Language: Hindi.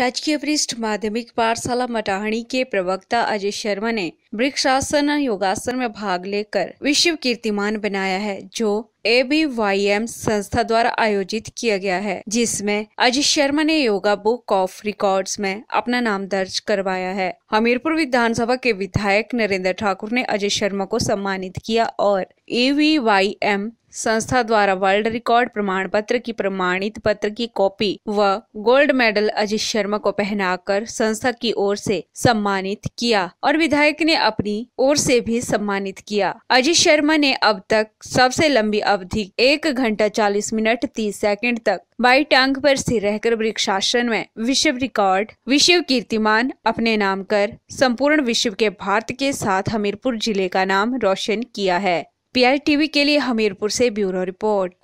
राजकीय वरिष्ठ माध्यमिक पाठशाला मटाहणी के प्रवक्ता अजय शर्मा ने वृक्षासन योगासन में भाग लेकर विश्व कीर्तिमान बनाया है जो ए बी वाई एम संस्था द्वारा आयोजित किया गया है जिसमें अजय शर्मा ने योगा बुक ऑफ रिकॉर्ड्स में अपना नाम दर्ज करवाया है हमीरपुर विधानसभा के विधायक नरेंद्र ठाकुर ने अजय शर्मा को सम्मानित किया और ए वी वाई एम संस्था द्वारा वर्ल्ड रिकॉर्ड प्रमाण पत्र की प्रमाणित पत्र की कॉपी व गोल्ड मेडल अजित शर्मा को पहनाकर संस्था की ओर से सम्मानित किया और विधायक ने अपनी ओर से भी सम्मानित किया अजीत शर्मा ने अब तक सबसे लंबी अवधि एक घंटा चालीस मिनट तीस सेकंड तक बाई टांग पर स्थिर रहकर वृक्षासन में विश्व रिकॉर्ड विश्व कीर्तिमान अपने नाम कर संपूर्ण विश्व के भारत के साथ हमीरपुर जिले का नाम रोशन किया है पीआईटीवी के लिए हमीरपुर से ब्यूरो रिपोर्ट